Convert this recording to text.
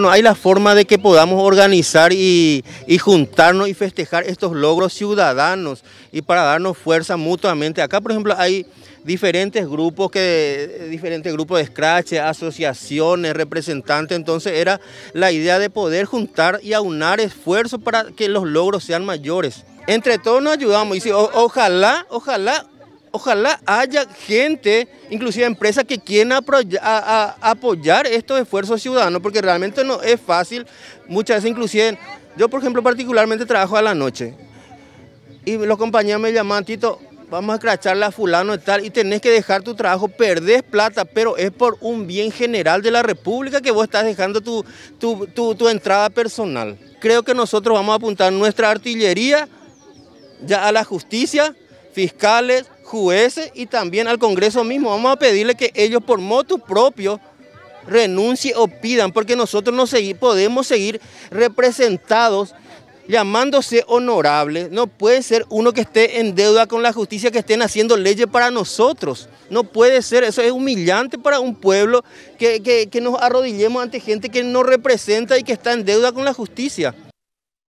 ¿no? Hay la forma de que podamos organizar y, juntarnos y festejar estos logros ciudadanos y para darnos fuerza mutuamente. Acá, por ejemplo, hay diferentes grupos que diferentes grupos de scratch, asociaciones, representantes, entonces era la idea de poder juntar y aunar esfuerzos para que los logros sean mayores. Entre todos nos ayudamos y ojalá, ojalá ojalá haya gente, inclusive empresas que quieran apoyar, estos esfuerzos ciudadanos, porque realmente no es fácil. Muchas veces inclusive, yo por ejemplo particularmente trabajo a la noche y los compañeros me llaman, Tito, vamos a crachar a fulano y tal, y tenés que dejar tu trabajo, perdés plata, pero es por un bien general de la República que vos estás dejando tu, tu entrada personal. Creo que nosotros vamos a apuntar nuestra artillería ya a la justicia, fiscales, jueces y también al Congreso mismo. Vamos a pedirle que ellos por moto propio renuncie o pidan, porque nosotros no seguimos podemos seguir representados llamándose honorables. No puede ser uno que esté en deuda con la justicia, que estén haciendo leyes para nosotros. No puede ser, eso es humillante para un pueblo que, que nos arrodillemos ante gente que no representa y que está en deuda con la justicia.